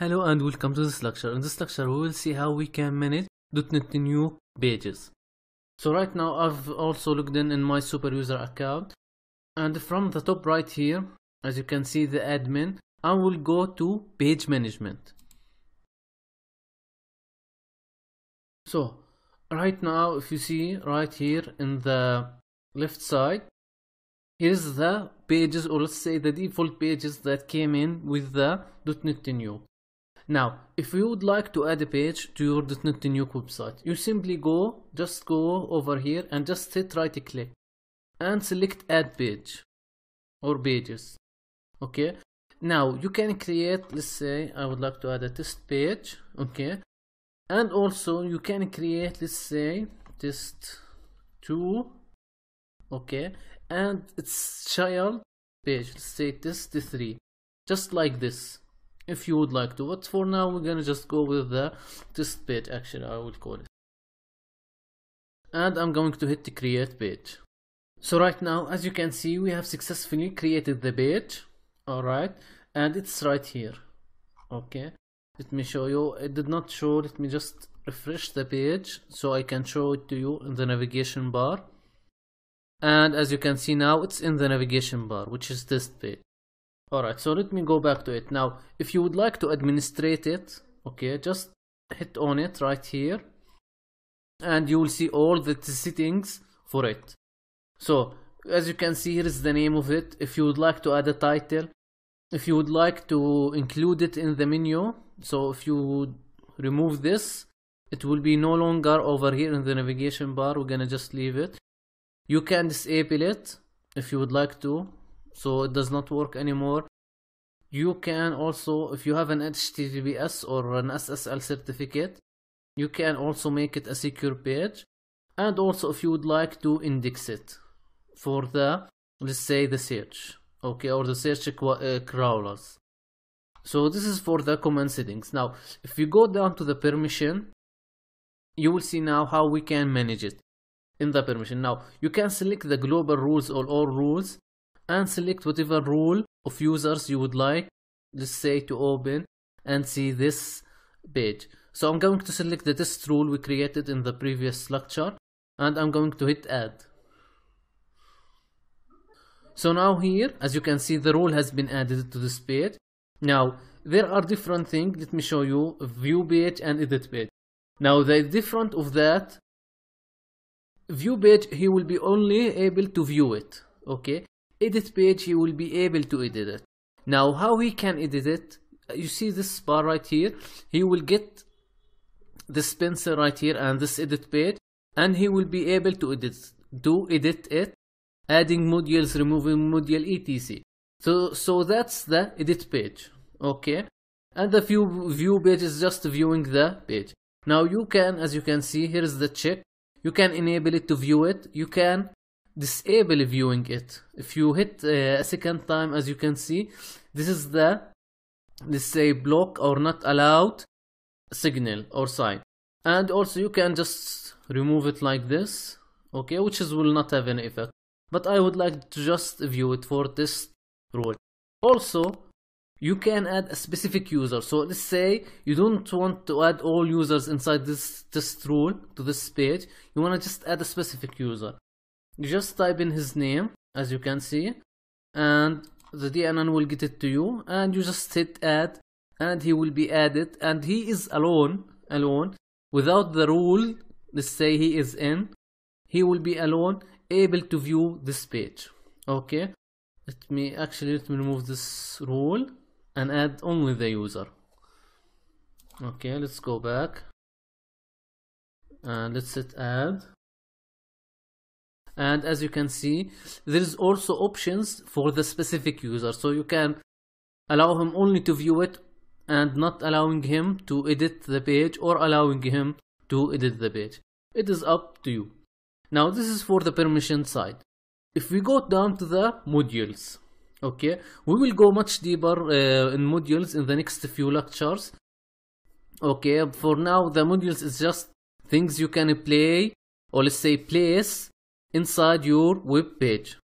Hello and welcome to this lecture. In this lecture we will see how we can manage .NET new pages. So right now I've also logged in in my super user account and from the top right here as you can see the admin I will go to page management. So right now if you see right here in the left side here's the pages or let's say the default pages that came in with the .NET new now, if you would like to add a page to your .NET Nuke website, you simply go, just go over here and just hit right click and select add page or pages. Okay. Now you can create, let's say I would like to add a test page. Okay. And also you can create, let's say test two. Okay. And it's child page, let's say test three. Just like this if you would like to but for now we're gonna just go with the test page actually I will call it and I'm going to hit the create page so right now as you can see we have successfully created the page alright and it's right here okay let me show you it did not show let me just refresh the page so I can show it to you in the navigation bar and as you can see now it's in the navigation bar which is this page Alright, so let me go back to it. Now, if you would like to administrate it, okay, just hit on it right here. And you will see all the settings for it. So, as you can see, here is the name of it. If you would like to add a title, if you would like to include it in the menu, so if you remove this, it will be no longer over here in the navigation bar. We're gonna just leave it. You can disable it if you would like to so it does not work anymore you can also if you have an https or an ssl certificate you can also make it a secure page and also if you would like to index it for the let's say the search okay or the search uh, crawlers so this is for the command settings now if you go down to the permission you will see now how we can manage it in the permission now you can select the global rules or all rules and select whatever role of users you would like let's say to open and see this page so I'm going to select the test rule we created in the previous lecture and I'm going to hit add so now here as you can see the rule has been added to this page now there are different things let me show you view page and edit page now the different of that view page he will be only able to view it okay edit page you will be able to edit it now how he can edit it you see this bar right here he will get this pencil right here and this edit page and he will be able to edit do edit it adding modules removing module etc so so that's the edit page okay and the view view page is just viewing the page now you can as you can see here is the check you can enable it to view it you can disable viewing it if you hit uh, a second time as you can see this is the let's say block or not allowed signal or sign and also you can just remove it like this okay which is will not have any effect but i would like to just view it for this rule also you can add a specific user so let's say you don't want to add all users inside this test rule to this page you want to just add a specific user just type in his name as you can see and the DNN will get it to you and you just hit add and he will be added and he is alone alone without the rule let's say he is in he will be alone able to view this page okay let me actually let me remove this rule and add only the user okay let's go back and let's hit add and as you can see there is also options for the specific user so you can allow him only to view it and not allowing him to edit the page or allowing him to edit the page it is up to you now this is for the permission side if we go down to the modules okay we will go much deeper uh, in modules in the next few lectures okay for now the modules is just things you can play or let's say place inside your web page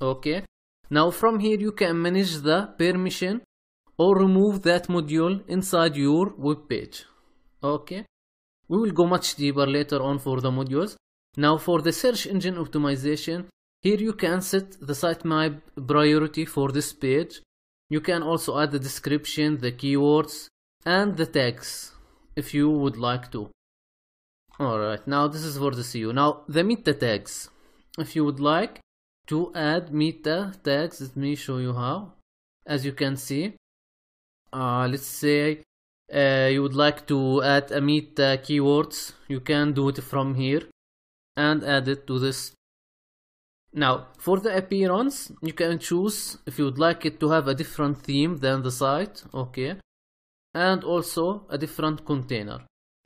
okay now from here you can manage the permission or remove that module inside your web page okay we will go much deeper later on for the modules now for the search engine optimization here you can set the sitemap priority for this page you can also add the description the keywords and the tags if you would like to alright now this is for the SEO now the meta tags if you would like to add meta tags let me show you how as you can see uh, let's say uh, you would like to add a meta keywords you can do it from here and add it to this now for the appearance you can choose if you would like it to have a different theme than the site okay and also a different container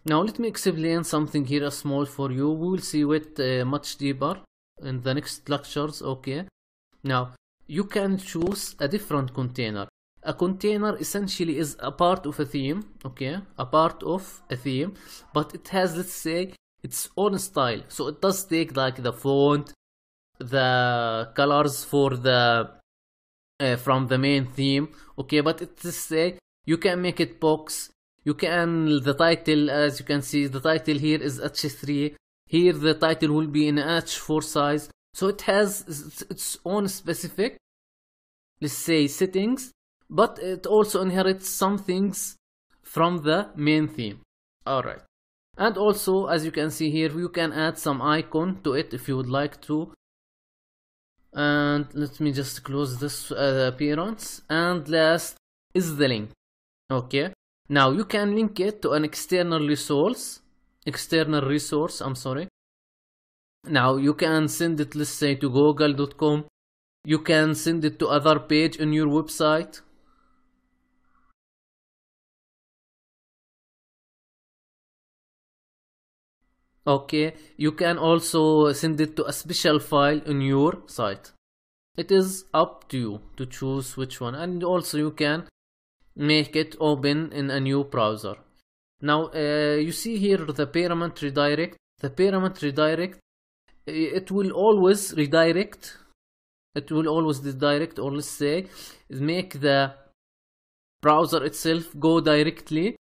now let me explain something here small for you we will see it uh, much deeper in the next lectures okay now you can choose a different container a container essentially is a part of a theme okay a part of a theme but it has let's say its own style so it does take like the font the colors for the uh, from the main theme okay but it is say you can make it box you can the title as you can see the title here is h3 here the title will be in H4 size. So it has its own specific, let's say settings, but it also inherits some things from the main theme. Alright. And also, as you can see here, you can add some icon to it if you would like to. And let me just close this uh, appearance. And last is the link. Okay. Now you can link it to an external resource external resource i'm sorry now you can send it let's say to google.com you can send it to other page in your website okay you can also send it to a special file in your site it is up to you to choose which one and also you can make it open in a new browser now uh, you see here the parent redirect. The parent redirect, uh, it will always redirect. It will always redirect or let's say make the browser itself go directly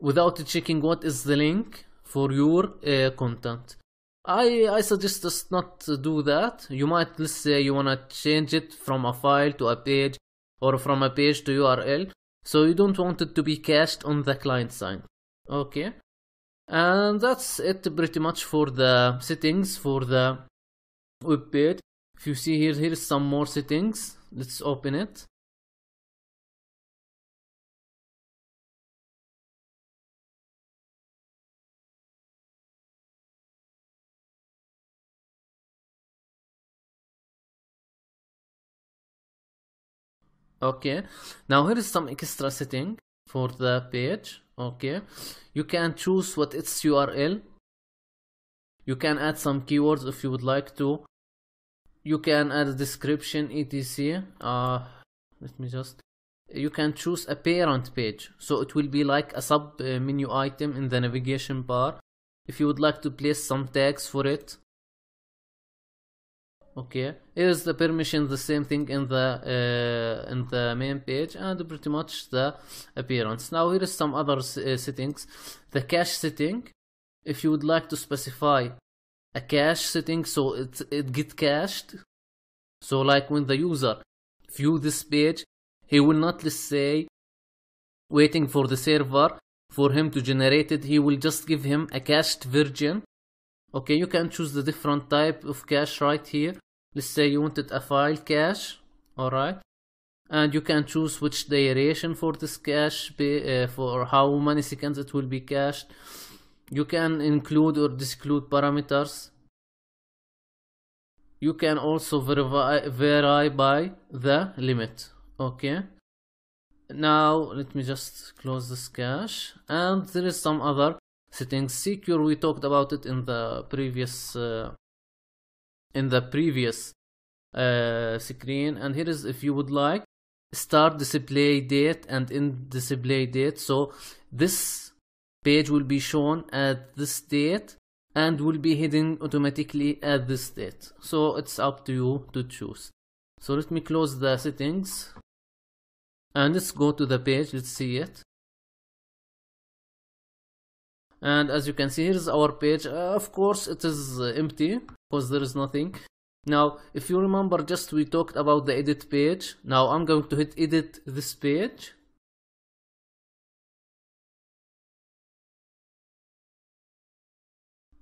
without checking what is the link for your uh, content. I, I suggest just not to do that. You might, let's say you wanna change it from a file to a page or from a page to URL. So you don't want it to be cached on the client side. Okay. And that's it pretty much for the settings for the web page. If you see here, here is some more settings. Let's open it. okay now here is some extra setting for the page okay you can choose what its url you can add some keywords if you would like to you can add a description etc uh, let me just you can choose a parent page so it will be like a sub uh, menu item in the navigation bar if you would like to place some tags for it okay is the permission the same thing in the uh, in the main page and ah, pretty much the appearance now here is some other uh, settings the cache setting if you would like to specify a cache setting so it it get cached so like when the user view this page he will not let's say waiting for the server for him to generate it he will just give him a cached version okay you can choose the different type of cache right here let's say you wanted a file cache alright and you can choose which duration for this cache be, uh, for how many seconds it will be cached you can include or disclude parameters you can also vary, vary by the limit okay now let me just close this cache and there is some other settings secure we talked about it in the previous uh, in the previous uh, screen and here is if you would like start display date and end display date so this page will be shown at this date and will be hidden automatically at this date so it's up to you to choose so let me close the settings and let's go to the page let's see it and as you can see here's our page uh, of course it is uh, empty because there is nothing now if you remember just we talked about the edit page now I'm going to hit edit this page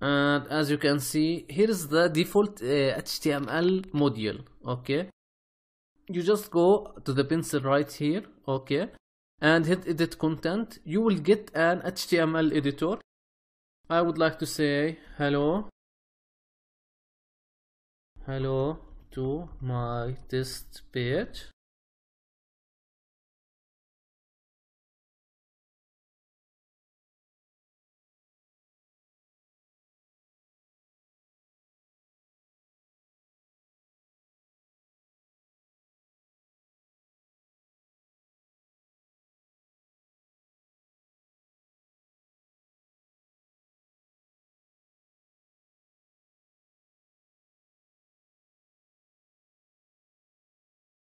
and as you can see here is the default uh, HTML module okay you just go to the pencil right here okay and hit edit content you will get an HTML editor I would like to say hello hello to my test page